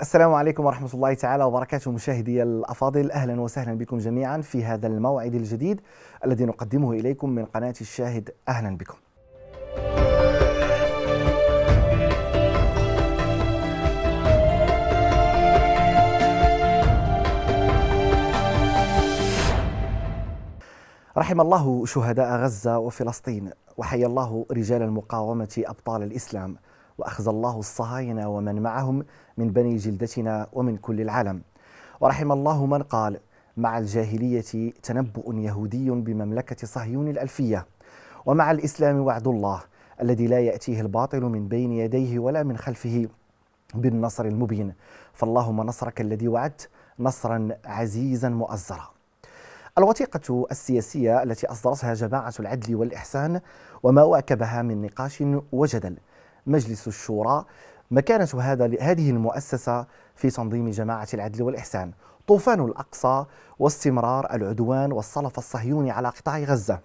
السلام عليكم ورحمة الله تعالى وبركاته مشاهدي الأفاضل أهلا وسهلا بكم جميعا في هذا الموعد الجديد الذي نقدمه إليكم من قناة الشاهد أهلا بكم رحم الله شهداء غزة وفلسطين وحيا الله رجال المقاومة أبطال الإسلام وأخزى الله الصهاينة ومن معهم من بني جلدتنا ومن كل العالم ورحم الله من قال مع الجاهلية تنبؤ يهودي بمملكة صهيون الألفية ومع الإسلام وعد الله الذي لا يأتيه الباطل من بين يديه ولا من خلفه بالنصر المبين فاللهم نصرك الذي وعدت نصرا عزيزا مؤزرا الوثيقة السياسية التي أصدرتها جماعة العدل والإحسان وما واكبها من نقاش وجدل مجلس الشورى مكانة هذا هذه المؤسسة في تنظيم جماعة العدل والإحسان طوفان الأقصى واستمرار العدوان والصلف الصهيوني على قطاع غزة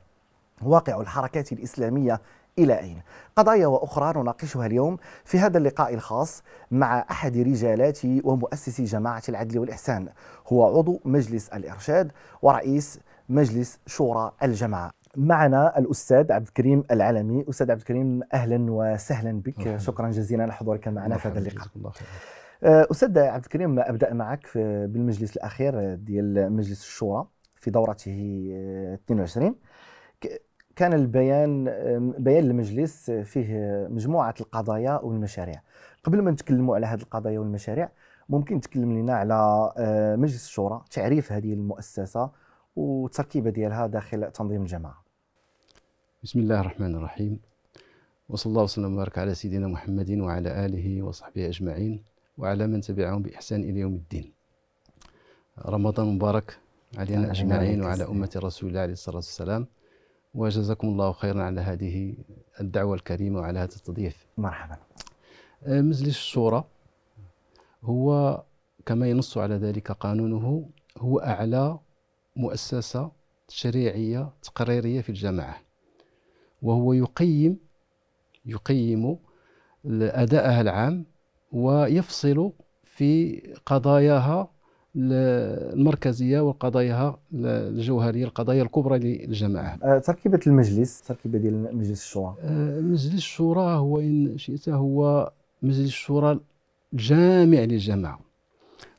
واقع الحركات الإسلامية إلى أين؟ قضايا وأخرى نناقشها اليوم في هذا اللقاء الخاص مع أحد رجالات ومؤسسي جماعة العدل والإحسان هو عضو مجلس الإرشاد ورئيس مجلس شورى الجماعة معنا الاستاذ عبد الكريم العلمي استاذ عبد الكريم اهلا وسهلا بك مرحبا. شكرا جزيلا لحضورك معنا في هذا اللقاء آه، استاذ عبد الكريم ابدا معك بالمجلس الاخير آه، ديال مجلس الشورى في دورته 22 آه، كان البيان بيان المجلس فيه مجموعه القضايا والمشاريع قبل ما نتكلموا على هذه القضايا والمشاريع ممكن تكلم لنا على مجلس الشورى تعريف هذه المؤسسه والتركيبه ديالها داخل تنظيم الجماعه بسم الله الرحمن الرحيم وصلى الله وسلم وبارك على سيدنا محمد وعلى آله وصحبه أجمعين وعلى من تبعهم بإحسان إلى يوم الدين رمضان مبارك علينا أجمعين وعلى أمة رسول الله عليه الصلاة والسلام وجزاكم الله خيرا على هذه الدعوة الكريمة وعلى هذا التضييف مرحبا مجلس الشورى هو كما ينص على ذلك قانونه هو أعلى مؤسسة شريعية تقريرية في الجامعة وهو يقيم يقيم أداءها العام ويفصل في قضاياها المركزيه وقضاياها الجوهريه القضايا الكبرى للجماعه. أه، تركيبه المجلس تركيبه ديال مجلس الشورى. أه، مجلس الشورى هو ان شئت هو مجلس الشورى الجامع للجماعه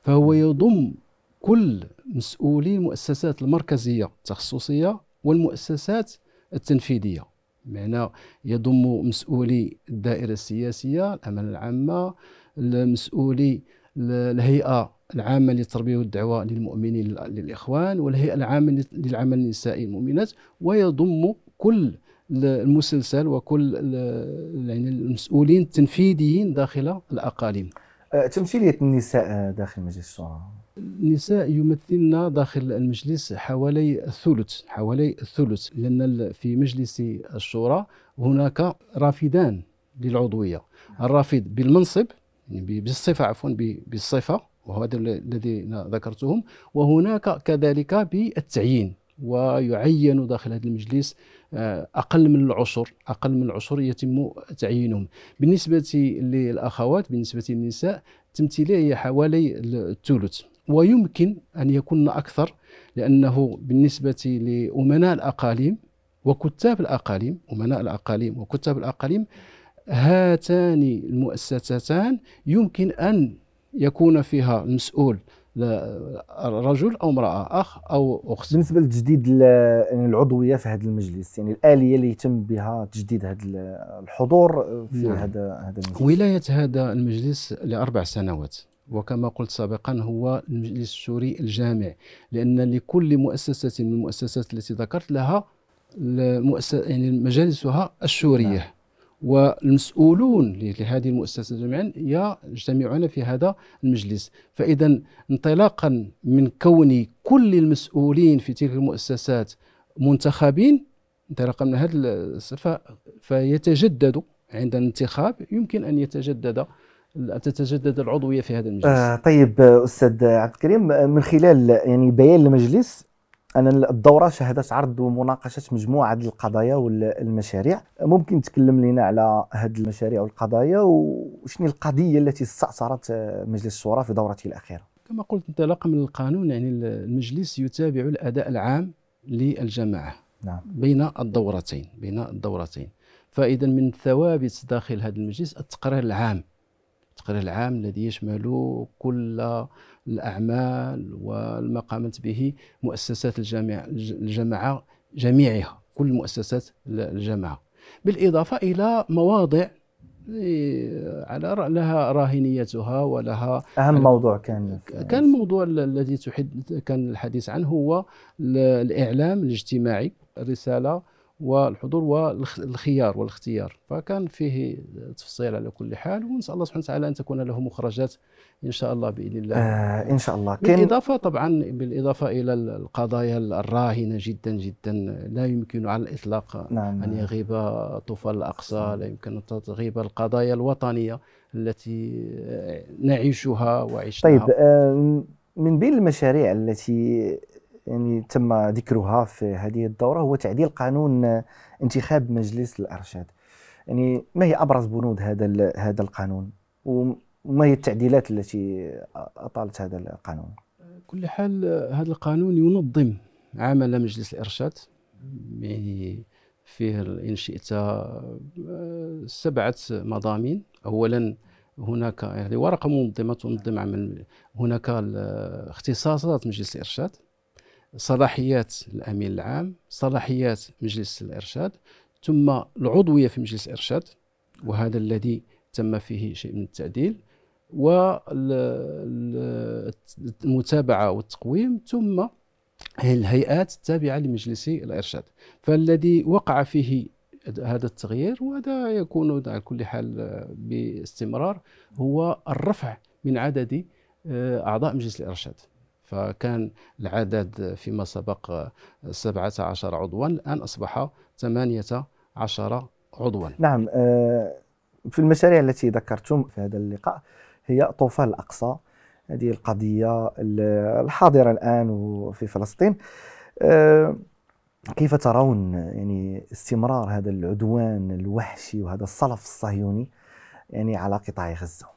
فهو يضم كل مسؤولي المؤسسات المركزيه التخصصيه والمؤسسات التنفيذيه بمعنى يضم مسؤولي الدائره السياسيه الامانه العامه المسؤولي الهيئه العامه للتربيه والدعوه للمؤمنين للاخوان والهيئه العامه للعمل النسائي المؤمنات ويضم كل المسلسل وكل يعني المسؤولين التنفيذيين داخل الاقاليم أه، تمثيليه النساء داخل مجلس الشورى النساء يمثلن داخل المجلس حوالي الثلث حوالي الثلث لأن في مجلس الشورى هناك رافدان للعضوية الرافد بالمنصب يعني بالصفة عفوا بالصفة وهذا الذي ذكرتهم وهناك كذلك بالتعيين ويعين داخل هذا المجلس آه، اقل من العشر اقل من العشر يتم تعيينهم بالنسبه للاخوات بالنسبه للنساء تمثيليه هي حوالي الثلث ويمكن أن يكون أكثر لأنه بالنسبة لأمناء الأقاليم وكتاب الأقاليم أمناء الأقاليم وكتاب الأقاليم هاتان المؤسستان يمكن أن يكون فيها المسؤول رجل او امراه اخ او اخت بالنسبه لتجديد يعني العضويه في هذا المجلس يعني الاليه اللي يتم بها تجديد هذا الحضور في نعم. هذا هذا المجلس ولايه هذا المجلس لاربع سنوات وكما قلت سابقا هو المجلس السوري الجامع لأن لكل مؤسسة من المؤسسات التي ذكرت لها يعني مجالسها السورية نعم. والمسؤولون لهذه المؤسسة جميعا يجتمعون في هذا المجلس فإذا انطلاقا من كون كل المسؤولين في تلك المؤسسات منتخبين انطلاقا من هذا الصفة فيتجدد عند الانتخاب يمكن أن يتجدد ان تتجدد العضويه في هذا المجلس؟ آه طيب استاذ عبد الكريم من خلال يعني بيان المجلس ان الدوره شهدت عرض ومناقشه مجموعه القضايا والمشاريع ممكن تكلم لنا على هذه المشاريع والقضايا وشنو القضيه التي استاثرت مجلس الشورى في دورته الاخيره كما قلت انطلاقا من القانون يعني المجلس يتابع الاداء العام للجماعه نعم. بين الدورتين بين الدورتين فاذا من ثوابت داخل هذا المجلس التقرير العام التقرير العام الذي يشمل كل الأعمال وما قامت به مؤسسات الجامعة, الجامعة جميعها كل مؤسسات الجامعة بالإضافة إلى مواضع على لها راهنيتها ولها اهم موضوع كان كان الموضوع الذي تحد كان الحديث عنه هو الاعلام الاجتماعي رساله والحضور والخيار والاختيار فكان فيه تفصيل على كل حال ونسال الله سبحانه وتعالى ان تكون له مخرجات ان شاء الله باذن الله آه ان شاء الله بالاضافه طبعا بالاضافه الى القضايا الراهنه جدا جدا لا يمكن على الاطلاق نعم. ان نعم. يغيب طوفان الاقصى لا يمكن ان تغيب القضايا الوطنيه التي نعيشها وعشناها طيب آه، من بين المشاريع التي يعني تم ذكرها في هذه الدوره هو تعديل قانون انتخاب مجلس الارشاد يعني ما هي ابرز بنود هذا هذا القانون وما هي التعديلات التي اطالت هذا القانون كل حال هذا القانون ينظم عمل مجلس الارشاد يعني فيه ان شئت آه، سبعه مضامين اولا هناك يعني ورقه منظمه تنظم عمل هناك اختصاصات مجلس الارشاد صلاحيات الامين العام صلاحيات مجلس الارشاد ثم العضويه في مجلس الارشاد وهذا الذي تم فيه شيء من التعديل والمتابعه والتقويم ثم الهيئات التابعه لمجلس الارشاد فالذي وقع فيه هذا التغيير وهذا يكون على كل حال باستمرار هو الرفع من عدد آه، اعضاء مجلس الارشاد فكان العدد فيما سبق 17 عضوا الآن أصبح 18 عضوا نعم آه، في المشاريع التي ذكرتم في هذا اللقاء هي طوفان الأقصى هذه القضية الحاضرة الآن في فلسطين آه، كيف ترون يعني استمرار هذا العدوان الوحشي وهذا الصلف الصهيوني يعني على قطاع غزة؟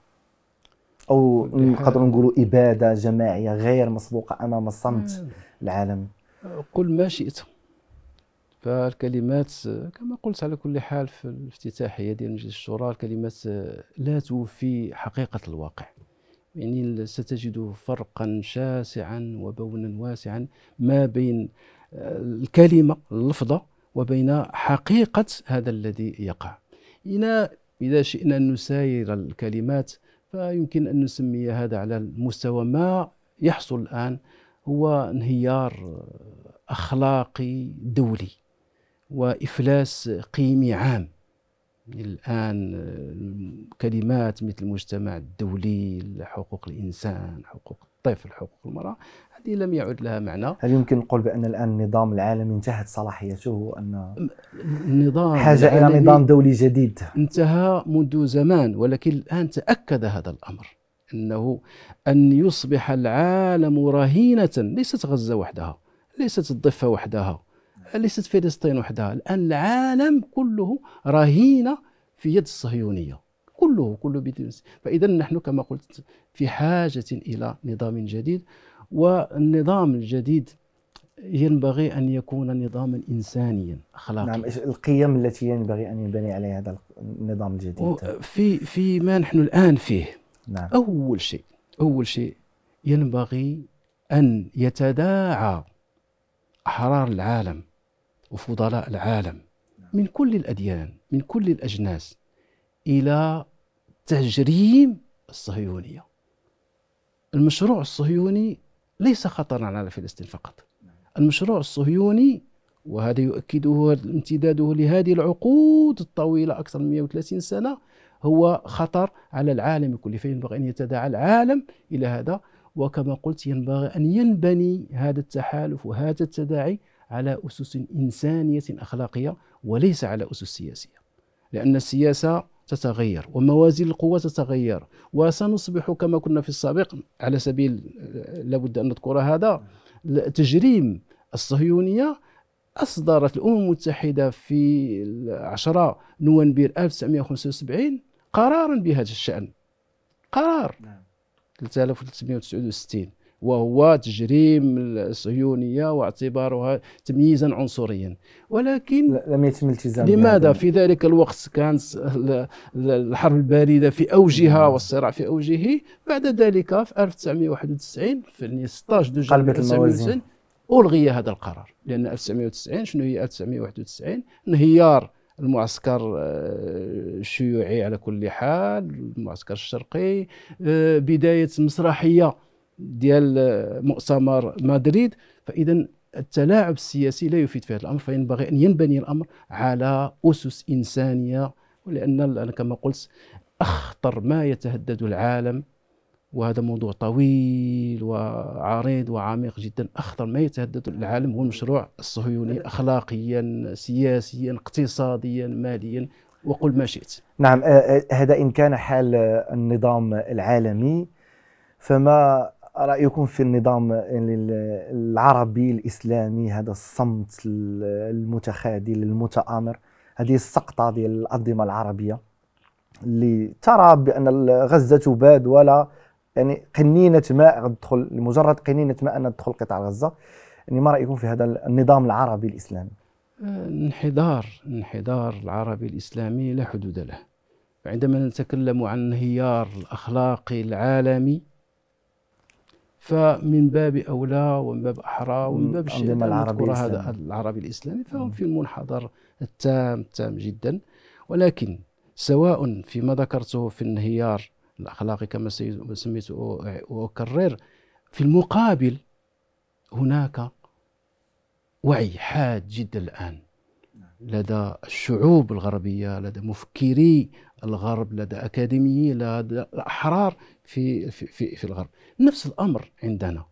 او نقدروا نقولوا اباده جماعيه غير مسبوقه امام الصمت العالم قل ما شئت فالكلمات كما قلت على كل حال في الافتتاحيه ديال مجلس الشورى الكلمات لا توفي حقيقه الواقع يعني ستجد فرقا شاسعا وبونا واسعا ما بين آه، الكلمه اللفظه وبين حقيقه هذا الذي يقع إنا اذا شئنا ان نساير الكلمات فيمكن أن نسمي هذا على المستوى ما يحصل الآن هو انهيار آه، أخلاقي دولي وإفلاس قيمي عام الآن كلمات مثل المجتمع الدولي حقوق الإنسان حقوق الطفل حقوق المرأة هذه لم يعد لها معنى هل يمكن نقول بأن الآن النظام العالمي انتهت صلاحيته أن النظام حاجة إلى نظام دولي جديد انتهى منذ زمان ولكن الآن تأكد هذا الأمر أنه أن يصبح العالم رهينة ليست غزة وحدها ليست الضفة وحدها ليست فلسطين وحدها الآن العالم كله رهينة في يد الصهيونيه كله كله بيد فاذا نحن كما قلت في حاجه الى نظام جديد والنظام الجديد ينبغي ان يكون نظاما انسانيا اخلاقيا نعم القيم التي ينبغي ان ينبني عليها هذا النظام الجديد في في ما نحن الان فيه نعم. اول شيء اول شيء ينبغي ان يتداعى احرار العالم وفضلاء العالم من كل الأديان من كل الأجناس إلى تجريم الصهيونية المشروع الصهيوني ليس خطرا على فلسطين فقط المشروع الصهيوني وهذا يؤكده امتداده لهذه العقود الطويلة أكثر من 130 سنة هو خطر على العالم كله فينبغي أن يتداعى العالم إلى هذا وكما قلت ينبغي أن ينبني هذا التحالف وهذا التداعي على أسس إنسانية أخلاقية وليس على أسس سياسية لأن السياسة تتغير وموازين القوى تتغير وسنصبح كما كنا في السابق على سبيل آه، لابد أن نذكر هذا تجريم الصهيونية أصدرت الأمم المتحدة في 10 نوفمبر 1975 قرارا بهذا الشأن قرار 3369 نعم. وهو تجريم الصهيونيه واعتبارها تمييزا عنصريا ولكن لم يتم التزام لماذا في ذلك الوقت كانت الحرب البارده في اوجها نعم. والصراع في اوجه بعد ذلك في 1991 في 16 دو قلبت الموازين الغي هذا القرار لان 1990 شنو هي 1991 انهيار المعسكر آه، الشيوعي على كل حال المعسكر الشرقي آه، بدايه مسرحيه ديال مؤتمر مدريد فاذا التلاعب السياسي لا يفيد في هذا الامر فينبغي ان ينبني الامر على اسس انسانيه ولان انا كما قلت اخطر ما يتهدد العالم وهذا موضوع طويل وعريض وعميق جدا اخطر ما يتهدد العالم هو المشروع الصهيوني اخلاقيا سياسيا اقتصاديا ماليا وقل ما شئت نعم آه، آه، هذا ان كان حال النظام العالمي فما رايكم في النظام يعني العربي الاسلامي هذا الصمت المتخاذل المتآمر هذه السقطه ديال الانظمه العربيه اللي ترى بان غزه تباد ولا يعني قنينه ماء تدخل لمجرد قنينه ماء ان تدخل قطاع غزه يعني ما رايكم في هذا النظام العربي الاسلامي؟ انحدار انحدار العربي الاسلامي لا حدود له عندما نتكلم عن انهيار الاخلاقي العالمي فمن باب أولى ومن باب أحرى ومن باب الشيء العربي هذا العربي الإسلامي فهم في المنحدر التام التام جدا ولكن سواء فيما ذكرته في الانهيار الأخلاقي كما سميته وأكرر في المقابل هناك وعي حاد جدا الآن نعم. لدى الشعوب الغربية لدى مفكري الغرب لدى أكاديميين لدى الاحرار في, في, في, في الغرب نفس الأمر عندنا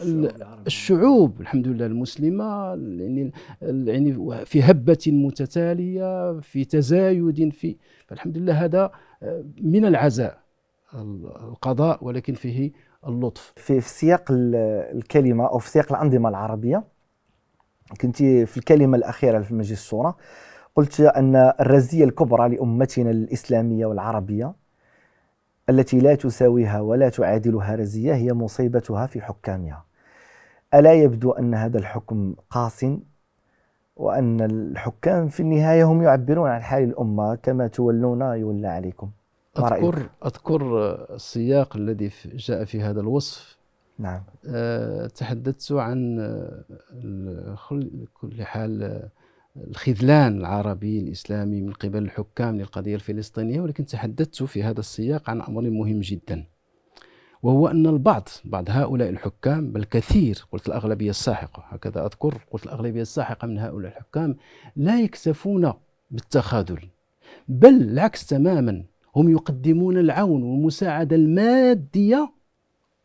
الشعوب, الشعوب الحمد لله المسلمة يعني يعني في هبة متتالية في تزايد في فالحمد لله هذا آه، من العزاء القضاء ولكن فيه اللطف في سياق الكلمة أو في سياق الأنظمة العربية كنت في الكلمة الأخيرة في مجلس الصوره قلت أن الرزية الكبرى لأمتنا الإسلامية والعربية التي لا تساويها ولا تعادلها رزية هي مصيبتها في حكامها ألا يبدو أن هذا الحكم قاس وأن الحكام في النهاية هم يعبرون عن حال الأمة كما تولون يولى عليكم ما أذكر رأيك؟ أذكر السياق الذي جاء في هذا الوصف نعم أه تحدثت عن آه، كل حال آه، الخذلان العربي الإسلامي من قبل الحكام للقضية الفلسطينية ولكن تحدثت في هذا السياق عن أمر مهم جدا وهو أن البعض بعض هؤلاء الحكام بل كثير قلت الأغلبية الساحقة هكذا أذكر قلت الأغلبية الساحقة من هؤلاء الحكام لا يكتفون بالتخاذل بل العكس تماما هم يقدمون العون والمساعدة المادية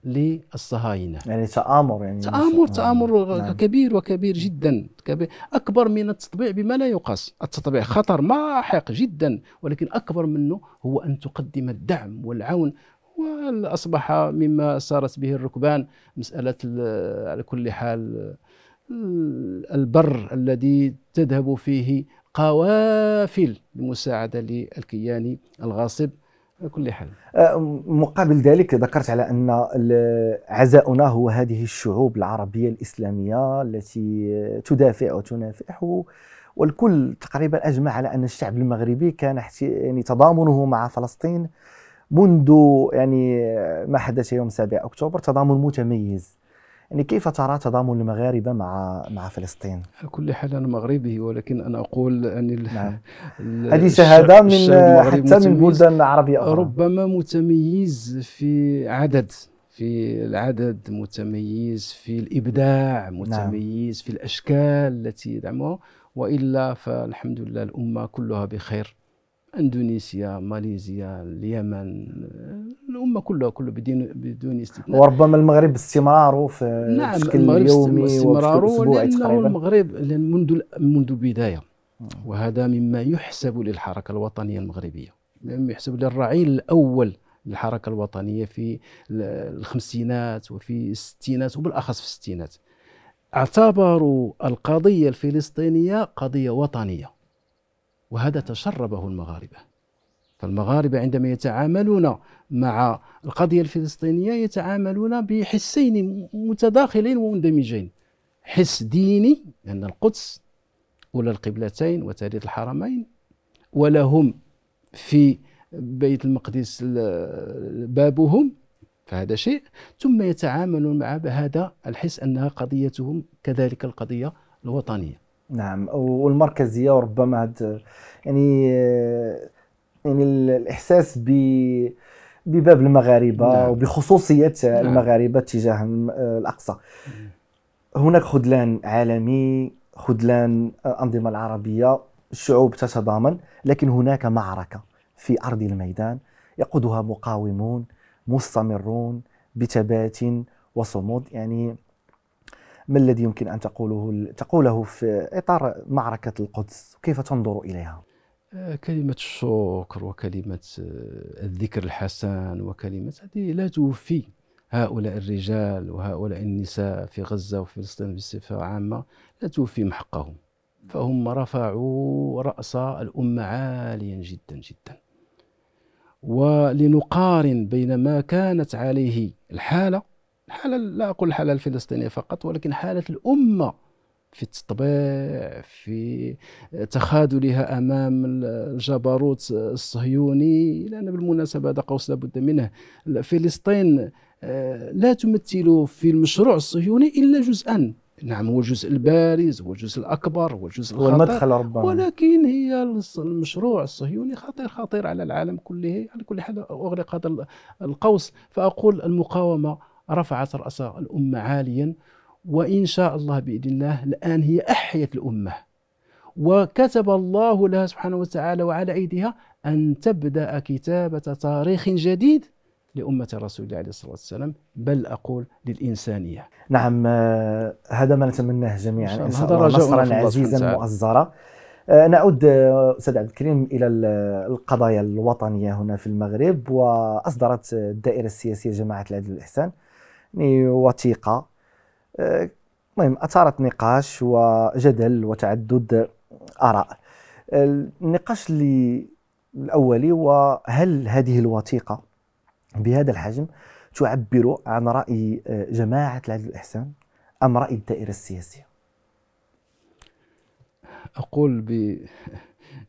للصهاينة يعني تآمر يعني تآمر تآمر نعم. نعم. كبير وكبير جدا كبير أكبر من التطبيع بما لا يقاس التطبيع خطر ماحق جدا ولكن أكبر منه هو أن تقدم الدعم والعون وأصبح مما سارت به الركبان مسألة على كل حال البر الذي تذهب فيه قوافل لمساعدة للكيان الغاصب على كل حال أه، مقابل ذلك ذكرت على ان عزاؤنا هو هذه الشعوب العربيه الاسلاميه التي تدافع وتنافح والكل تقريبا اجمع على ان الشعب المغربي كان يعني تضامنه مع فلسطين منذ يعني ما حدث يوم 7 اكتوبر تضامن متميز يعني كيف ترى تضامن المغاربه مع مع فلسطين؟ على كل حال انا مغربي ولكن انا اقول ان نعم. هذه شهاده من حتى من بلدان عربيه اخرى ربما متميز في عدد في العدد متميز في الابداع نعم. متميز نعم. في الاشكال التي يدعمها والا فالحمد لله الامه كلها بخير اندونيسيا ماليزيا اليمن الامه كلها كله بدون بدون استثناء وربما المغرب استمراره في نعم بشكل المغرب يومي استمراره لانه المغرب منذ منذ البدايه وهذا مما يحسب للحركه الوطنيه المغربيه مما يحسب للرعيل الاول للحركه الوطنيه في الخمسينات وفي الستينات وبالاخص في الستينات اعتبروا القضيه الفلسطينيه قضيه وطنيه وهذا تشربه المغاربه فالمغاربه عندما يتعاملون مع القضيه الفلسطينيه يتعاملون بحسين متداخلين ومندمجين حس ديني لان القدس اولى القبلتين وتاريخ الحرمين ولهم في بيت المقدس بابهم فهذا شيء ثم يتعاملون مع هذا الحس انها قضيتهم كذلك القضيه الوطنيه نعم والمركزيه وربما هاد يعني يعني الاحساس ب بباب المغاربه نعم. وبخصوصيه نعم. المغاربه تجاه الاقصى هناك خذلان عالمي خذلان الانظمه العربيه الشعوب تتضامن لكن هناك معركه في ارض الميدان يقودها مقاومون مستمرون بثبات وصمود يعني ما الذي يمكن أن تقوله تقوله في إطار معركة القدس كيف تنظر إليها؟ آه، كلمة الشكر وكلمة آه، الذكر الحسن وكلمة هذه لا توفي هؤلاء الرجال وهؤلاء النساء في غزة وفي فلسطين بصفة عامة لا توفي محقهم فهم رفعوا رأس الأمة عاليا جدا جدا ولنقارن بين ما كانت عليه الحالة الحالة لا أقول الحالة الفلسطينية فقط ولكن حالة الأمة في التطبيع في تخاذلها امام الجبروت الصهيوني لان بالمناسبه هذا قوس لابد منه فلسطين آه، لا تمثل في المشروع الصهيوني الا جزءا نعم هو الجزء البارز هو الجزء الاكبر هو الجزء الخطير هو المدخل ربما ولكن هي المشروع الصهيوني خطير خطير على العالم كله على كل حال اغلق هذا القوس فاقول المقاومه رفعت رأس الأمة عاليا وإن شاء الله بإذن الله الآن هي أحيت الأمة وكتب الله لها سبحانه وتعالى وعلى أيديها أن تبدأ كتابة تاريخ جديد لأمة رسول الله عليه الصلاة والسلام بل أقول للإنسانية نعم آه، هذا ما نتمناه جميعا إن شاء الله نصرا عزيزا مؤزرا آه، نعود آه، استاذ عبد الكريم الى القضايا الوطنيه هنا في المغرب واصدرت الدائره السياسيه جماعه العدل والاحسان يعني وثيقه آه، المهم اثارت نقاش وجدل وتعدد اراء النقاش اللي الاولي هو هل هذه الوثيقه بهذا الحجم تعبر عن راي آه، جماعه العدل والاحسان ام راي الدائره السياسيه اقول ب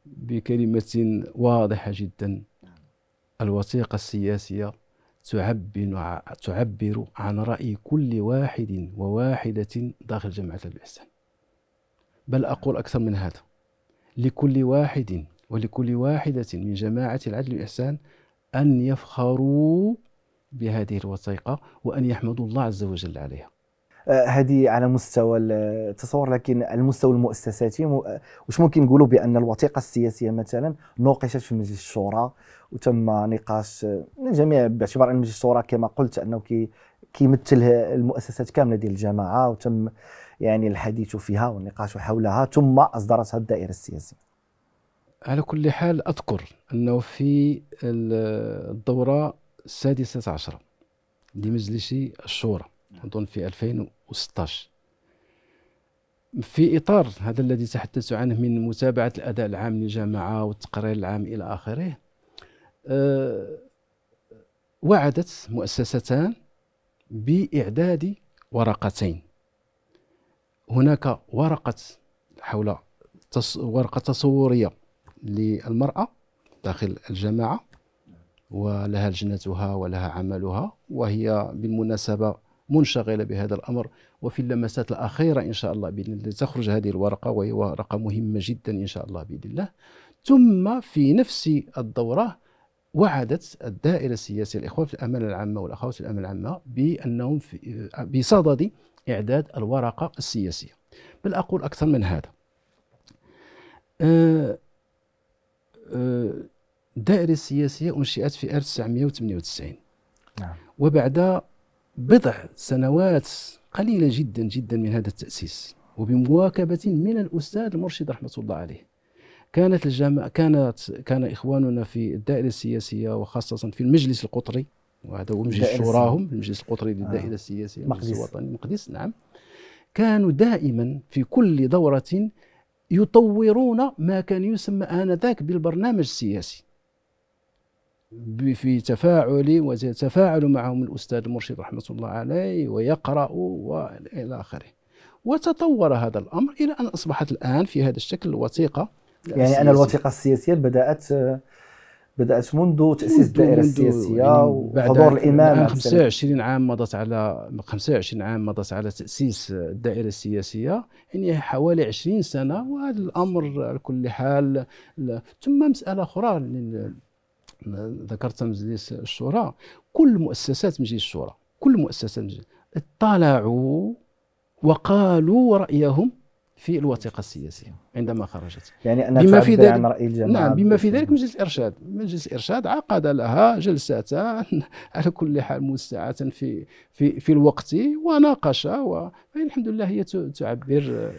بكلمه واضحه جدا نعم. الوثيقه السياسيه تعبر عن رأي كل واحد وواحدة داخل جماعة الإحسان بل أقول أكثر من هذا لكل واحد ولكل واحدة من جماعة العدل والإحسان أن يفخروا بهذه الوثيقة وأن يحمدوا الله عز وجل عليها آه، هذه على مستوى التصور لكن على المستوى المؤسساتي آه، واش ممكن نقولوا بان الوثيقه السياسيه مثلا نوقشت في مجلس الشورى وتم نقاش من آه، الجميع باعتبار ان مجلس الشورى كما قلت انه كي كيمثل المؤسسات كامله ديال الجماعه وتم يعني الحديث فيها والنقاش حولها ثم اصدرتها الدائره السياسيه على كل حال أذكر أنه في الدورة السادسة عشرة لمجلس الشورى اظن في 2016 في اطار هذا الذي تحدثت عنه من متابعه الاداء العام للجامعه والتقرير العام الى اخره أه وعدت مؤسستان باعداد ورقتين هناك ورقه حول تص... ورقه تصوريه للمراه داخل الجماعه ولها لجنتها ولها عملها وهي بالمناسبه منشغله بهذا الامر وفي اللمسات الاخيره ان شاء الله باذن الله تخرج هذه الورقه وهي ورقه مهمه جدا ان شاء الله باذن الله ثم في نفس الدوره وعدت الدائره السياسيه الاخوه في الامانه العامه والاخوات في الامانه العامه بانهم بصدد اعداد الورقه السياسيه بل اقول اكثر من هذا الدائرة آه، آه، السياسية أنشئت في 1998 نعم. وبعد بضع سنوات قليلة جدا جدا من هذا التأسيس وبمواكبة من الأستاذ المرشد رحمة الله عليه كانت الجامعة كانت كان إخواننا في الدائرة السياسية وخاصة في المجلس القطري وهذا هو مجلس شوراهم المجلس القطري للدائرة آه. السياسية المجلس الوطني المقدس نعم كانوا دائما في كل دورة يطورون ما كان يسمى آنذاك بالبرنامج السياسي في تفاعل ويتفاعل معهم الأستاذ المرشد رحمة الله عليه ويقرأ وإلى آخره وتطور هذا الأمر إلى أن أصبحت الآن في هذا الشكل الوثيقة يعني أن الوثيقة السياسية بدأت بدأت منذ تأسيس الدائرة السياسية يعني وحضور الإمام 25 عام مضت على 25 عام مضت على تأسيس الدائرة السياسية يعني حوالي 20 سنة وهذا الأمر على كل حال ثم مسألة أخرى ذكرت مجلس الشورى كل مؤسسات مجلس الشورى كل مؤسسات مجلس اطلعوا وقالوا رايهم في الوثيقه السياسيه عندما خرجت يعني أنا بما في ذلك عن رأي الجماعة نعم بما في ذلك مجلس الارشاد مجلس الارشاد عقد لها جلسات على كل حال موسعه في في في الوقت وناقش و... الحمد لله هي تعبر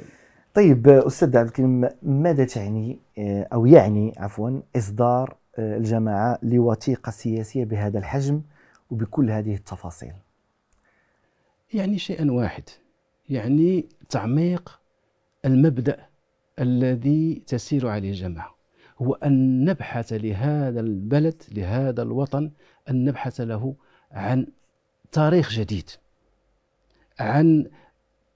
طيب استاذ عبد الكريم ماذا تعني آه، او يعني عفوا اصدار الجماعه لوثيقه سياسيه بهذا الحجم وبكل هذه التفاصيل يعني شيئا واحد يعني تعميق المبدا الذي تسير عليه الجماعه هو ان نبحث لهذا البلد لهذا الوطن ان نبحث له عن تاريخ جديد عن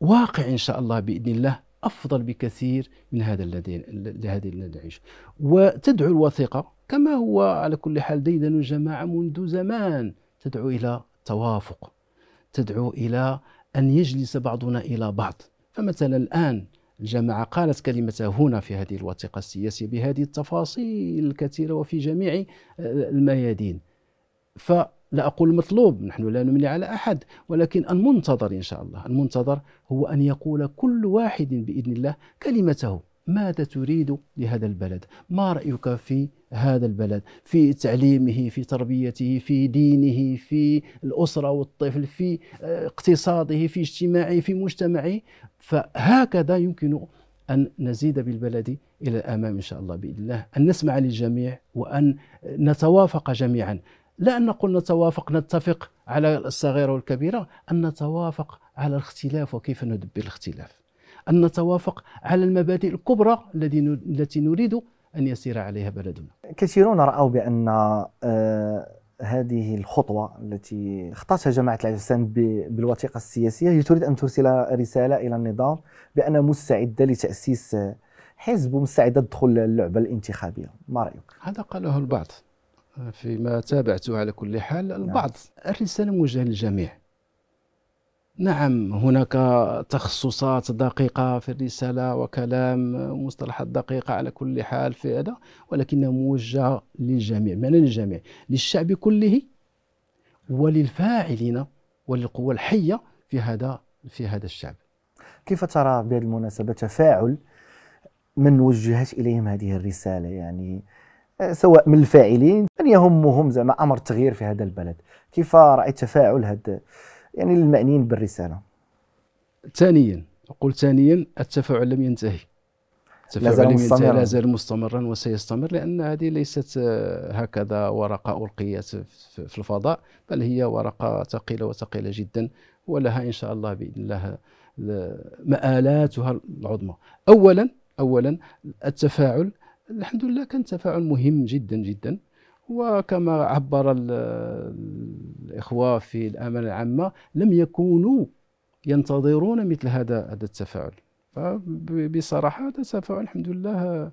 واقع ان شاء الله باذن الله افضل بكثير من هذا الذي الذي نعيش وتدعو الوثيقه كما هو على كل حال ديدن الجماعة منذ زمان تدعو إلى التوافق تدعو إلى أن يجلس بعضنا إلى بعض فمثلا الآن الجماعة قالت كلمتها هنا في هذه الوثيقة السياسية بهذه التفاصيل الكثيرة وفي جميع آه، الميادين فلا أقول مطلوب نحن لا نملي على أحد ولكن المنتظر إن شاء الله المنتظر هو أن يقول كل واحد بإذن الله كلمته ماذا تريد لهذا البلد ما رأيك في هذا البلد في تعليمه في تربيته في دينه في الأسرة والطفل في آه، اقتصاده في اجتماعه في مجتمعه فهكذا يمكن أن نزيد بالبلد إلى الأمام إن شاء الله بإذن الله أن نسمع للجميع وأن نتوافق جميعا لا أن نقول نتوافق نتفق على الصغيرة والكبيرة أن نتوافق على الاختلاف وكيف ندبر الاختلاف أن نتوافق على المبادئ الكبرى التي نريد أن يسير عليها بلدنا كثيرون رأوا بأن آه، هذه الخطوة التي اختارتها جماعة العجسان بالوثيقة السياسية هي تريد أن ترسل رسالة إلى النظام بأنها مستعدة لتأسيس آه، حزب ومستعدة تدخل اللعبة الانتخابية ما رأيك؟ هذا قاله البعض آه، فيما تابعته على كل حال نعم. البعض نعم. الرسالة موجهة للجميع نعم هناك تخصصات دقيقة في الرسالة وكلام مصطلحات دقيقة على كل حال في هذا ولكنه موجه للجميع ما للجميع للشعب كله وللفاعلين وللقوى الحية في هذا في هذا الشعب كيف ترى بهذه المناسبة تفاعل من وجهت إليهم هذه الرسالة يعني آه، سواء من الفاعلين من يهمهم زعما أمر التغيير في هذا البلد كيف رأيت تفاعل هذا يعني للمعنيين بالرسالة ثانيا أقول ثانيا التفاعل لم ينتهي التفاعل لم ينتهي لا زال مستمرا وسيستمر لأن هذه ليست آه، هكذا ورقة ألقيت في الفضاء بل هي ورقة ثقيلة وثقيلة جدا ولها إن شاء الله بإذن الله مآلاتها العظمى أولا أولا التفاعل الحمد لله كان تفاعل مهم جدا جدا وكما عبر الإخوة في الأمانة العامة لم يكونوا ينتظرون مثل هذا هذا التفاعل بصراحة هذا تفاعل الحمد لله آه،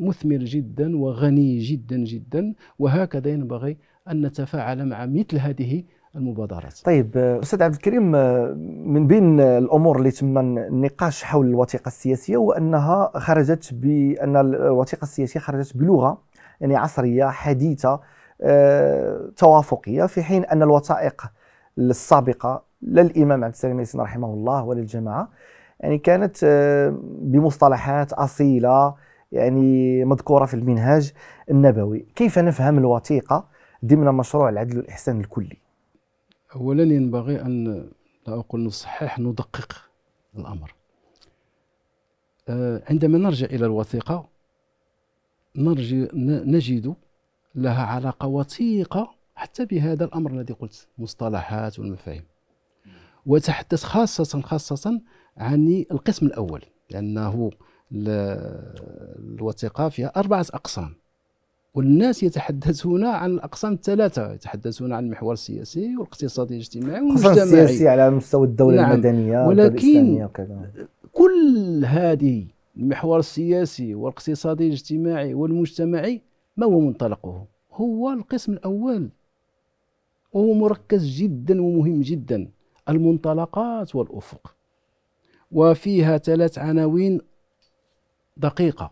مثمر جدا وغني جدا جدا وهكذا ينبغي أن نتفاعل مع مثل هذه المبادرات طيب آه، استاذ عبد الكريم آه، من بين الامور اللي تم النقاش حول الوثيقه السياسيه وانها خرجت بان الوثيقه السياسيه خرجت بلغه يعني عصريه حديثه آه، توافقيه في حين ان الوثائق السابقه للامام عبد السلام ياسين رحمه الله ولا الجماعه يعني كانت آه، بمصطلحات اصيله يعني مذكوره في المنهاج النبوي كيف نفهم الوثيقه ضمن مشروع العدل والاحسان الكلي اولا ينبغي ان لا اقول نصحح ندقق الامر آه، عندما نرجع الى الوثيقه نجد لها علاقة وثيقة حتى بهذا الأمر الذي قلت مصطلحات والمفاهيم وتحدث خاصة خاصة عن القسم الأول لأنه الوثيقة فيها أربعة أقسام والناس يتحدثون عن الاقسام الثلاثه يتحدثون عن المحور السياسي والاقتصادي الاجتماعي والمجتمعي السياسي على مستوى الدوله نعم. المدنيه ولكن كل هذه المحور السياسي والاقتصادي الاجتماعي والمجتمعي ما هو منطلقه هو القسم الأول وهو مركز جدا ومهم جدا المنطلقات والأفق وفيها ثلاث عناوين دقيقة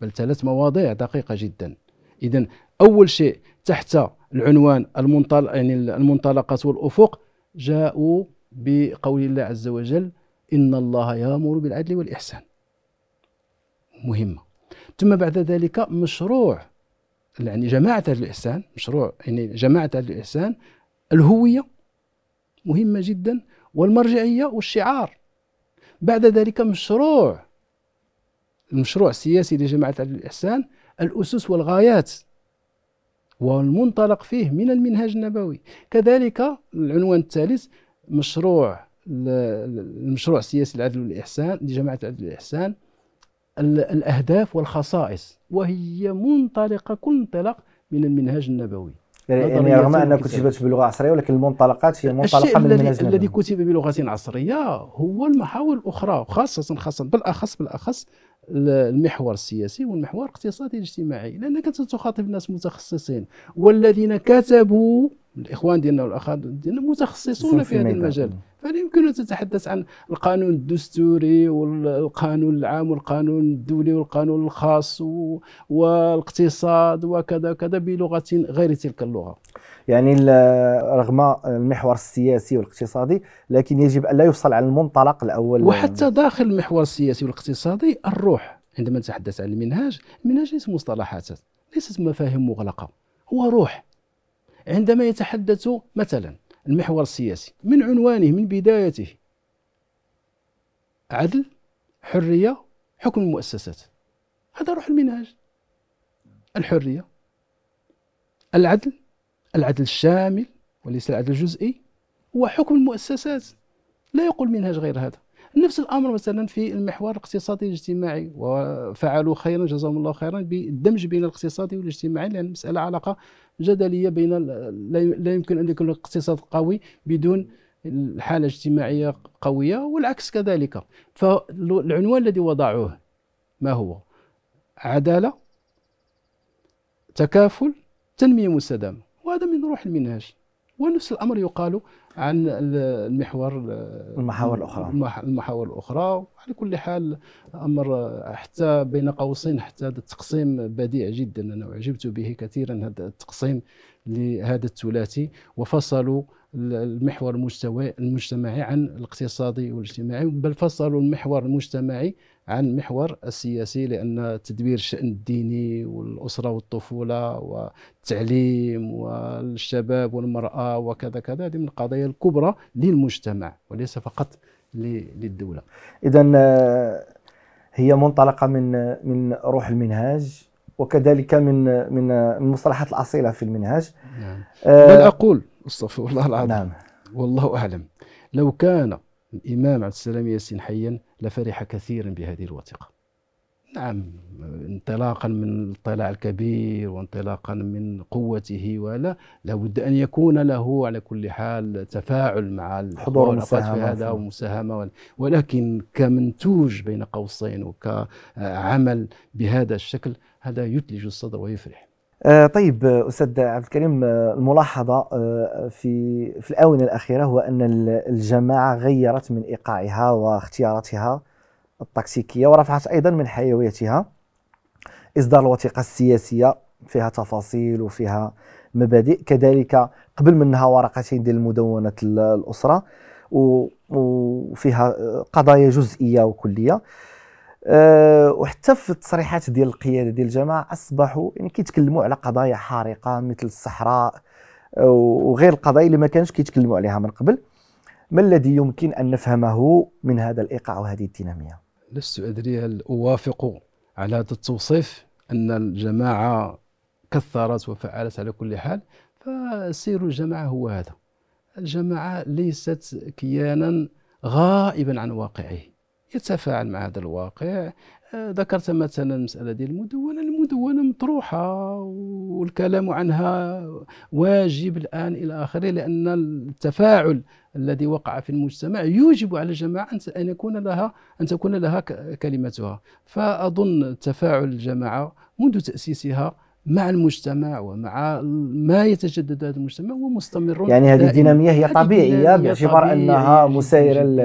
بل ثلاث مواضيع دقيقة جدا إذا أول شيء تحت العنوان المنطلق يعني المنطلقات والأفق جاءوا بقول الله عز وجل إن الله يأمر بالعدل والإحسان مهمة ثم بعد ذلك مشروع يعني جماعة الإحسان مشروع يعني جماعة الإحسان الهوية مهمة جدا والمرجعية والشعار بعد ذلك مشروع المشروع السياسي لجماعة الإحسان الأسس والغايات والمنطلق فيه من المنهاج النبوي كذلك العنوان الثالث مشروع المشروع السياسي العدل والإحسان لجماعة العدل والإحسان الأهداف والخصائص وهي منطلقة كل انطلاق من المنهاج النبوي يعني, يعني رغم انها كتبت بلغه عصريه ولكن المنطلقات هي منطلقه من الذي الذي كتب بلغه عصريه هو المحاور الاخرى وخاصه خاصه بالاخص بالاخص المحور السياسي والمحور الاقتصادي الاجتماعي لانك تخاطب الناس متخصصين والذين كتبوا الاخوان ديالنا والاخوات ديالنا متخصصون في, في هذا المجال فلا يمكن ان تتحدث عن القانون الدستوري والقانون العام والقانون الدولي والقانون الخاص والاقتصاد وكذا كذا بلغه غير تلك اللغه. يعني رغم المحور السياسي والاقتصادي لكن يجب ان لا يفصل عن المنطلق الاول وحتى داخل المحور السياسي والاقتصادي الروح عندما نتحدث عن المنهاج المنهاج ليس مصطلحات ليست مفاهيم مغلقه هو روح عندما يتحدث مثلا المحور السياسي من عنوانه من بدايته عدل حرية حكم المؤسسات هذا روح المنهاج الحرية العدل العدل الشامل وليس العدل الجزئي وحكم المؤسسات لا يقول منهج غير هذا نفس الامر مثلا في المحور الاقتصادي الاجتماعي وفعلوا خيرا جزاهم الله خيرا بالدمج بين الاقتصادي والاجتماعي لان المساله علاقه جدليه بين لا يمكن ان يكون الاقتصاد قوي بدون الحاله الاجتماعيه قويه والعكس كذلك فالعنوان الذي وضعوه ما هو عداله تكافل تنميه مستدامه وهذا من روح المنهج ونفس الامر يقال عن المحور المحاور الاخرى المحاور الاخرى وعلى كل حال امر حتى بين قوسين حتى هذا التقسيم بديع جدا انا اعجبت به كثيرا هذا التقسيم لهذا الثلاثي وفصلوا المحور المجتمعي عن الاقتصادي والاجتماعي بل فصلوا المحور المجتمعي عن المحور السياسي لان تدبير الشان الديني والاسره والطفوله والتعليم والشباب والمراه وكذا كذا هذه من القضايا الخطايا الكبرى للمجتمع وليس فقط للدوله اذا آه، هي منطلقه من من روح المنهاج وكذلك من من المصطلحات الاصيله في المنهاج نعم. بل آه، اقول استغفر الله العظيم نعم. والله اعلم لو كان الامام عبد السلام ياسين حيا لفرح كثيرا بهذه الوثيقه نعم انطلاقا من الاطلاع الكبير وانطلاقا من قوته ولا لابد ان يكون له على كل حال تفاعل مع الحضور في هذا ومساهمه ولكن كمنتوج بين قوسين وكعمل بهذا الشكل هذا يثلج الصدر ويفرح آه، طيب استاذ عبد الكريم آه، الملاحظه آه، في في الاونه الاخيره هو ان الجماعه غيرت من ايقاعها واختياراتها التكتيكيه ورفعت ايضا من حيويتها اصدار الوثيقه السياسيه فيها تفاصيل وفيها مبادئ كذلك قبل منها ورقتين ديال مدونه الاسره وفيها قضايا جزئيه وكليه أه، وحتى في التصريحات ديال القياده ديال الجماعه اصبحوا يعني كيتكلموا على قضايا حارقه مثل الصحراء وغير القضايا اللي ما كانش كيتكلموا عليها من قبل ما الذي يمكن ان نفهمه من هذا الايقاع وهذه الديناميه لست أدري هل أوافق على هذا التوصيف أن الجماعة كثرت وفعلت على كل حال فسير الجماعة هو هذا الجماعة ليست كيانا غائبا عن واقعه يتفاعل مع هذا الواقع ذكرت مثلا المساله ديال المدونه المدونه مطروحه والكلام عنها واجب الان الى اخره لان التفاعل الذي وقع في المجتمع يوجب على الجماعه ان يكون لها ان تكون لها كلمتها فاظن تفاعل الجماعه منذ تاسيسها مع المجتمع ومع ما يتجدد هذا المجتمع ومستمر يعني هذه الديناميه هي طبيعيه باعتبار انها مسايره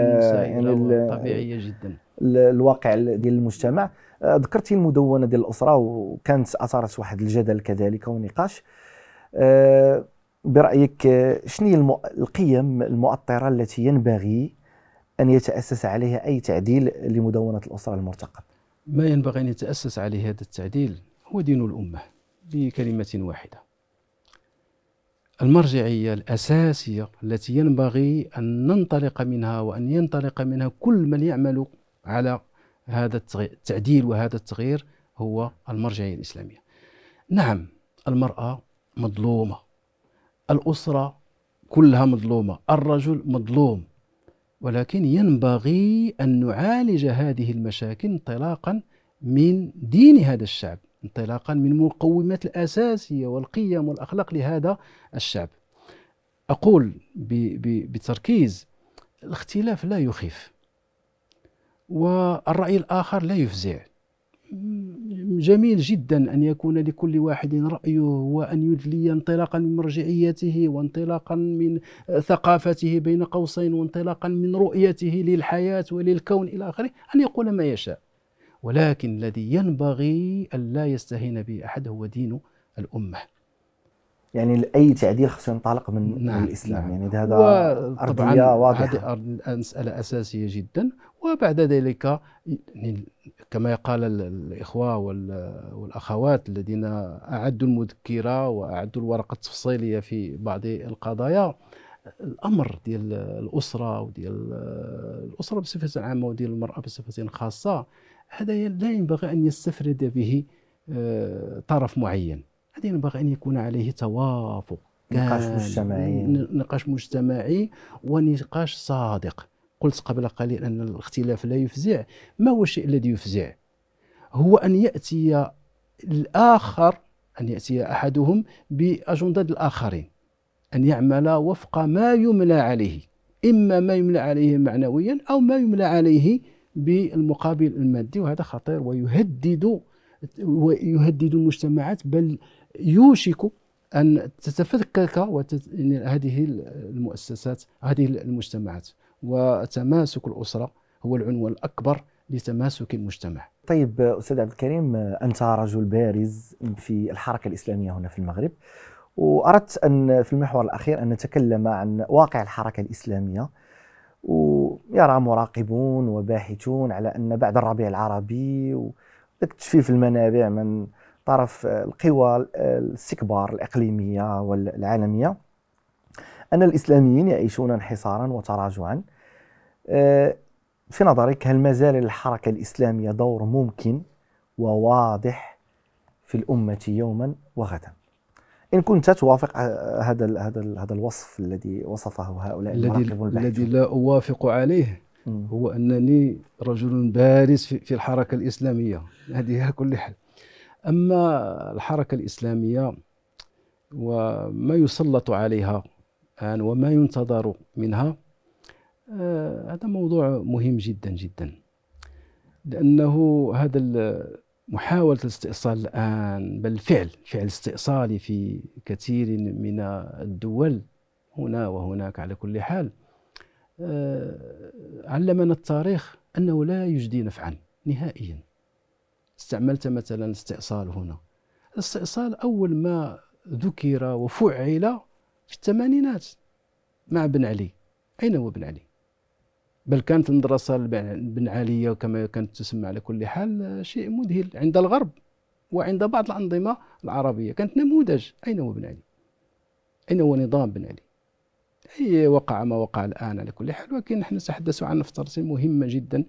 يعني طبيعيه جدا الواقع ديال المجتمع آه، ذكرتي المدونه ديال الاسره وكانت اثارت واحد الجدل كذلك ونقاش آه، برايك آه، شنو المو... القيم المؤطره التي ينبغي ان يتاسس عليها اي تعديل لمدونه الاسره المرتقب ما ينبغي ان يتاسس عليه هذا التعديل هو دين الامه بكلمه واحده المرجعية الأساسية التي ينبغي أن ننطلق منها وأن ينطلق منها كل من يعمل على هذا التعديل وهذا التغيير هو المرجعية الإسلامية نعم المرأة مظلومة الأسرة كلها مظلومة الرجل مظلوم ولكن ينبغي أن نعالج هذه المشاكل انطلاقا من دين هذا الشعب انطلاقا من المقومات الأساسية والقيم والأخلاق لهذا الشعب أقول بتركيز الاختلاف لا يخيف والرأي الآخر لا يفزع جميل جدا أن يكون لكل واحد رأيه وأن يدلي انطلاقا من مرجعيته وانطلاقا من ثقافته بين قوسين وانطلاقا من رؤيته للحياة وللكون إلى آخره أن يقول ما يشاء ولكن الذي ينبغي أن لا يستهين به أحد هو دين الأمة يعني اي تعديل خصو ينطلق من نعم الاسلام نعم. يعني هذا ارضيه واضحه هذه مساله اساسيه جدا وبعد ذلك يعني كما قال الاخوه والاخوات الذين اعدوا المذكره واعدوا الورقه التفصيليه في بعض القضايا الامر ديال الاسره وديال الاسره بصفه عامه وديال المراه بصفه خاصه هذا لا ينبغي ان يستفرد به آه، طرف معين هذا ينبغي أن يكون عليه توافق نقاش مجتمعي نقاش مجتمعي ونقاش صادق قلت قبل قليل أن الاختلاف لا يفزع ما هو الشيء الذي يفزع هو أن يأتي الآخر أن يأتي أحدهم بأجندة الآخرين أن يعمل وفق ما يملى عليه إما ما يملى عليه معنويا أو ما يملى عليه بالمقابل المادي وهذا خطير ويهدد ويهدد المجتمعات بل يوشك ان تتفكك وتت... يعني هذه المؤسسات هذه المجتمعات وتماسك الاسره هو العنوان الاكبر لتماسك المجتمع. طيب استاذ عبد الكريم انت رجل بارز في الحركه الاسلاميه هنا في المغرب واردت ان في المحور الاخير ان نتكلم عن واقع الحركه الاسلاميه ويرى مراقبون وباحثون على ان بعد الربيع العربي في المنابع من طرف القوى الاستكبار الاقليميه والعالميه ان الاسلاميين يعيشون انحصارا وتراجعا في نظرك هل ما زال للحركه الاسلاميه دور ممكن وواضح في الامه يوما وغدا ان كنت توافق هذا هذا هذا الوصف الذي وصفه هؤلاء الذي الذي لا اوافق عليه هو انني رجل بارز في الحركه الاسلاميه هذه على كل حال أما الحركة الإسلامية وما يسلط عليها الآن وما ينتظر منها آه، هذا موضوع مهم جدا جدا لأنه هذا محاولة الاستئصال الآن بل فعل فعل استئصالي في كثير من الدول هنا وهناك على كل حال آه، علمنا التاريخ أنه لا يجدي نفعا نهائيا استعملت مثلا الاستئصال هنا الاستئصال أول ما ذكر وفعل في الثمانينات مع بن علي أين هو بن علي؟ بل كانت المدرسة بن علي وكما كانت تسمى على كل حال شيء مذهل عند الغرب وعند بعض الأنظمة العربية كانت نموذج أين هو بن علي؟ أين هو نظام بن علي؟ أي وقع ما وقع الآن على كل حال ولكن نحن نتحدث عن فترة مهمة جدا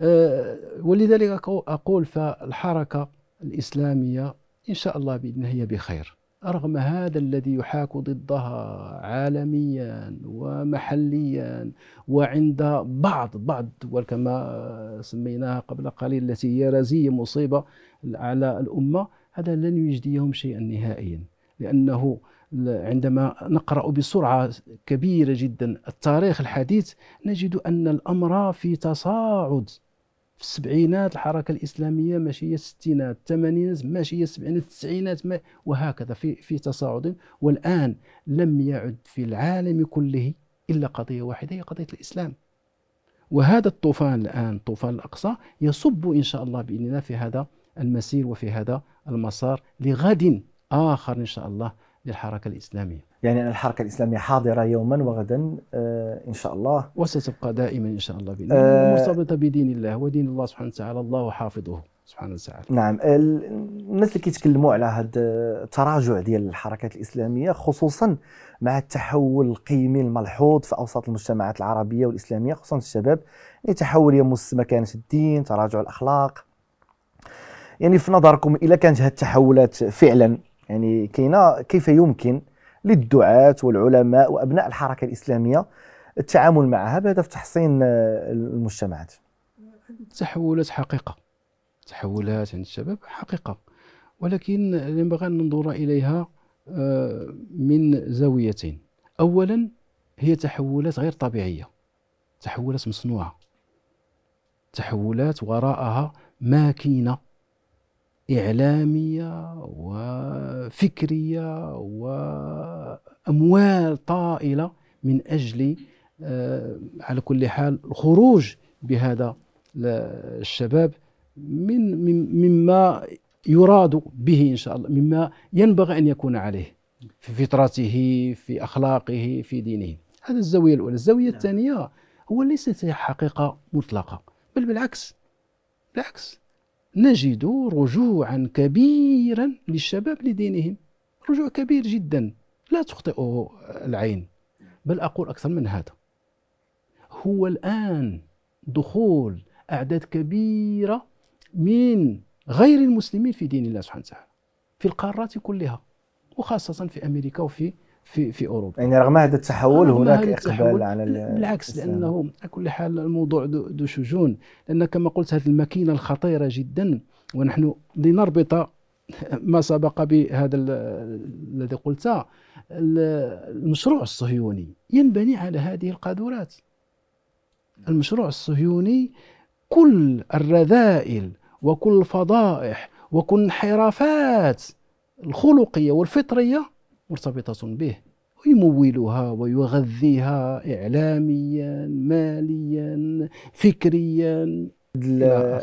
آه، ولذلك أقول فالحركة الإسلامية إن شاء الله بإذن هي بخير رغم هذا الذي يحاك ضدها عالميا ومحليا وعند بعض بعض الدول كما سميناها قبل قليل التي هي رزية مصيبة على الأمة هذا لن يجديهم شيئا نهائيا لأنه عندما نقرأ بسرعة كبيرة جدا التاريخ الحديث نجد أن الأمر في تصاعد في السبعينات الحركه الاسلاميه ماشي هي الستينات الثمانينات ماشي هي السبعينات التسعينات وهكذا في في تصاعد والان لم يعد في العالم كله الا قضيه واحده هي قضيه الاسلام وهذا الطوفان الان طوفان الاقصى يصب ان شاء الله باذن الله في هذا المسير وفي هذا المسار لغد اخر ان شاء الله للحركة الإسلامية يعني أن الحركة الإسلامية حاضرة يوما وغدا آه، إن شاء الله وستبقى دائما إن شاء الله بإذن آه مرتبطة بدين الله ودين الله سبحانه وتعالى الله حافظه سبحانه وتعالى نعم الناس اللي كيتكلموا على هذا التراجع ديال الحركات الاسلاميه خصوصا مع التحول القيمي الملحوظ في اوساط المجتمعات العربيه والاسلاميه خصوصا الشباب يعني تحول يمس مكانه الدين تراجع الاخلاق يعني في نظركم اذا كانت هذه التحولات فعلا يعني كاينه كيف يمكن للدعاة والعلماء وابناء الحركه الاسلاميه التعامل معها بهدف تحصين آه، المجتمعات تحولات حقيقه تحولات عند الشباب حقيقه ولكن ينبغي ان ننظر اليها آه، من زاويتين اولا هي تحولات غير طبيعيه تحولات مصنوعه تحولات وراءها ماكينه إعلامية وفكرية وأموال طائلة من أجل آه، على كل حال الخروج بهذا الشباب من مما يراد به إن شاء الله مما ينبغي أن يكون عليه في فطرته في أخلاقه في دينه هذا الزاوية الأولى الزاوية نعم. الثانية هو ليست حقيقة مطلقة بل بالعكس بالعكس نجد رجوعا كبيرا للشباب لدينهم رجوع كبير جدا لا تخطئه العين بل أقول أكثر من هذا هو الآن دخول أعداد كبيرة من غير المسلمين في دين الله سبحانه وتعالى في القارات كلها وخاصة في أمريكا وفي في في اوروبا يعني رغم هذا التحول آه، هناك اقبال على بالعكس لانه على كل حال الموضوع ذو شجون لان كما قلت هذه الماكينه الخطيره جدا ونحن لنربط ما سبق بهذا الذي قلته المشروع الصهيوني ينبني على هذه القاذورات المشروع الصهيوني كل الرذائل وكل الفضائح وكل انحرافات الخلقيه والفطريه مرتبطة به ويمولها ويغذيها إعلاميا ماليا فكريا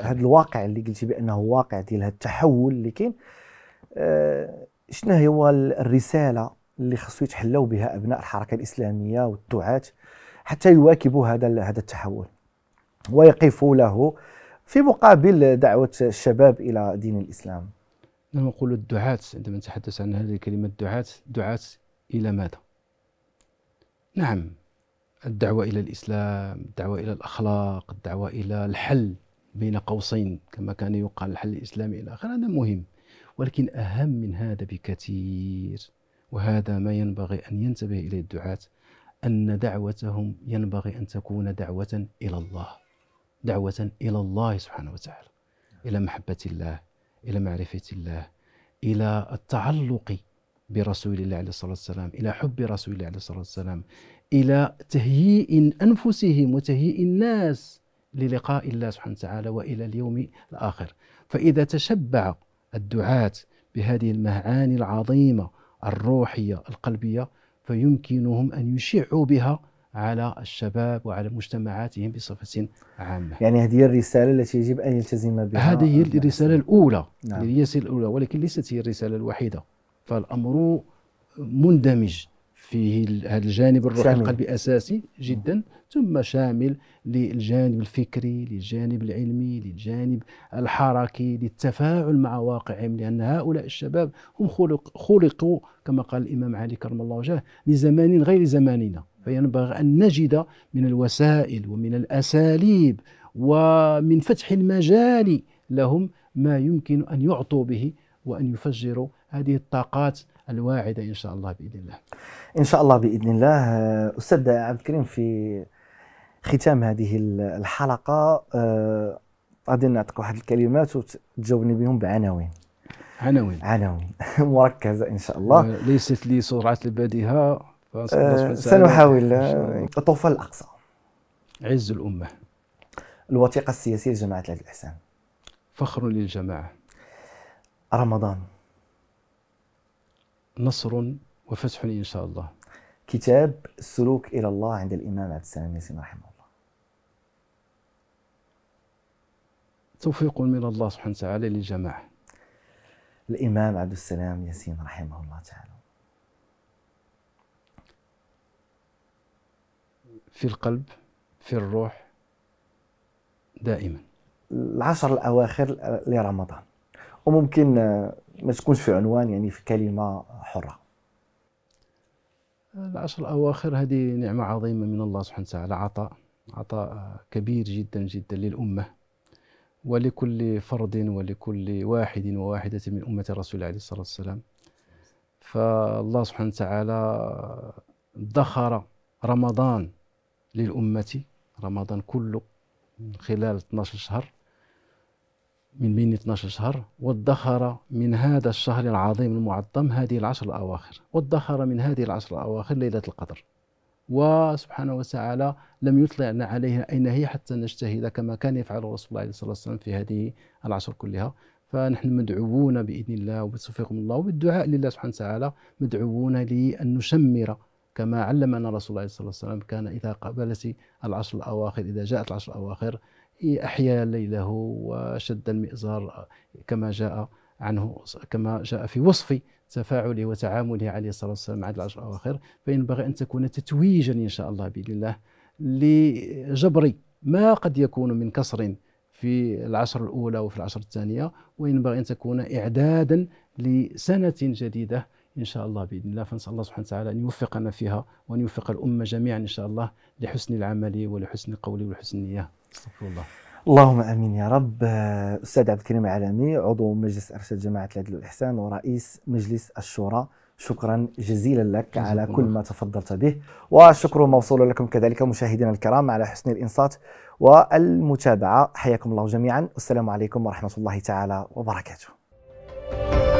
هذا الواقع اللي قلتي بأنه واقع ديال هذا التحول اللي كاين أه شنو هي الرسالة اللي خصو يتحلوا بها أبناء الحركة الإسلامية والدعاة حتى يواكبوا هذا هذا التحول ويقفوا له في مقابل دعوة الشباب إلى دين الإسلام نقول الدعاة عندما نتحدث عن هذه الكلمة الدعاة دعاة إلى ماذا؟ نعم الدعوة إلى الإسلام الدعوة إلى الأخلاق الدعوة إلى الحل بين قوسين كما كان يقال الحل الإسلامي إلى آخره هذا مهم ولكن أهم من هذا بكثير وهذا ما ينبغي أن ينتبه إليه الدعاة أن دعوتهم ينبغي أن تكون دعوة إلى الله دعوة إلى الله سبحانه وتعالى إلى محبة الله الى معرفه الله الى التعلق برسول الله عليه الصلاه والسلام الى حب رسول الله عليه الصلاه والسلام الى تهيئ انفسهم وتهيئ الناس للقاء الله سبحانه وتعالى والى اليوم الاخر فاذا تشبع الدعاه بهذه المعاني العظيمه الروحيه القلبيه فيمكنهم ان يشعوا بها على الشباب وعلى مجتمعاتهم بصفة عامة يعني هذه الرسالة التي يجب أن يلتزم بها هذه هي الرسالة الأولى نعم. يعني الرسالة الأولى ولكن ليست هي الرسالة الوحيدة فالأمر مندمج فيه هذا الجانب الروحي شامل. القلبي اساسي جدا ثم شامل للجانب الفكري للجانب العلمي للجانب الحركي للتفاعل مع واقعهم لان هؤلاء الشباب هم خلق خلقوا كما قال الامام علي كرم الله وجهه لزمان غير زماننا فينبغي أن نجد من الوسائل ومن الأساليب ومن فتح المجال لهم ما يمكن أن يعطوا به وأن يفجروا هذه الطاقات الواعدة إن شاء الله بإذن الله إن شاء الله بإذن الله أستاذ عبد الكريم في ختام هذه الحلقة آه، غادي نعطيك واحد الكلمات وتجاوبني بهم بعناوين عناوين عناوين مركزة إن شاء الله آه، ليست لي سرعة البديهة آه، سنحاول طوفان آه، الاقصى عز الامه الوثيقه السياسيه لجماعه الاهلي الاحسان فخر للجماعه رمضان نصر وفتح ان شاء الله كتاب السلوك الى الله عند الامام عبد السلام ياسين رحمه الله توفيق من الله سبحانه وتعالى للجماعه الامام عبد السلام ياسين رحمه الله تعالى في القلب في الروح دائما العشر الاواخر لرمضان وممكن ما تكونش في عنوان يعني في كلمه حره العشر الاواخر هذه نعمه عظيمه من الله سبحانه وتعالى عطاء عطاء كبير جدا جدا للامه ولكل فرد ولكل واحد وواحده من امه الرسول عليه الصلاه والسلام فالله سبحانه وتعالى ادخر رمضان للأمة رمضان كله خلال 12 شهر من بين 12 شهر وادخر من هذا الشهر العظيم المعظم هذه العشر الأواخر وادخر من هذه العشر الأواخر ليلة القدر وسبحانه وتعالى لم يطلعنا عليها أين هي حتى نجتهد كما كان يفعل رسول الله صلى الله عليه وسلم في هذه العشر كلها فنحن مدعوون بإذن الله وبتوفيقكم الله وبالدعاء لله سبحانه وتعالى مدعوون لأن نشمر كما علمنا رسول الله صلى الله عليه وسلم كان إذا قبلت العشر الأواخر إذا جاءت العشر الأواخر أحيا ليله وشد المئزار كما جاء عنه كما جاء في وصف تفاعله وتعامله عليه الصلاة والسلام مع العشر الأواخر فينبغي أن تكون تتويجا إن شاء الله بإذن الله لجبر ما قد يكون من كسر في العشر الأولى وفي العشر الثانية وينبغي أن تكون إعدادا لسنة جديدة ان شاء الله باذن الله فنسال الله سبحانه وتعالى ان يوفقنا فيها وان يوفق الامه جميعا ان شاء الله لحسن العمل ولحسن القول ولحسن النيه استغفر الله اللهم امين يا رب استاذ عبد الكريم العالمي عضو مجلس ارشاد جماعه العدل والاحسان ورئيس مجلس الشورى شكرا جزيلا لك على كل ما تفضلت به والشكر موصول لكم كذلك مشاهدينا الكرام على حسن الانصات والمتابعه حياكم الله جميعا والسلام عليكم ورحمه الله تعالى وبركاته